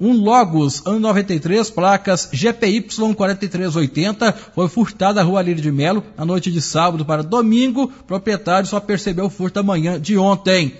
Um Logos, ano 93, placas GPY 4380, foi furtada à Rua Lírio de Melo na noite de sábado para domingo. proprietário só percebeu o furto amanhã de ontem.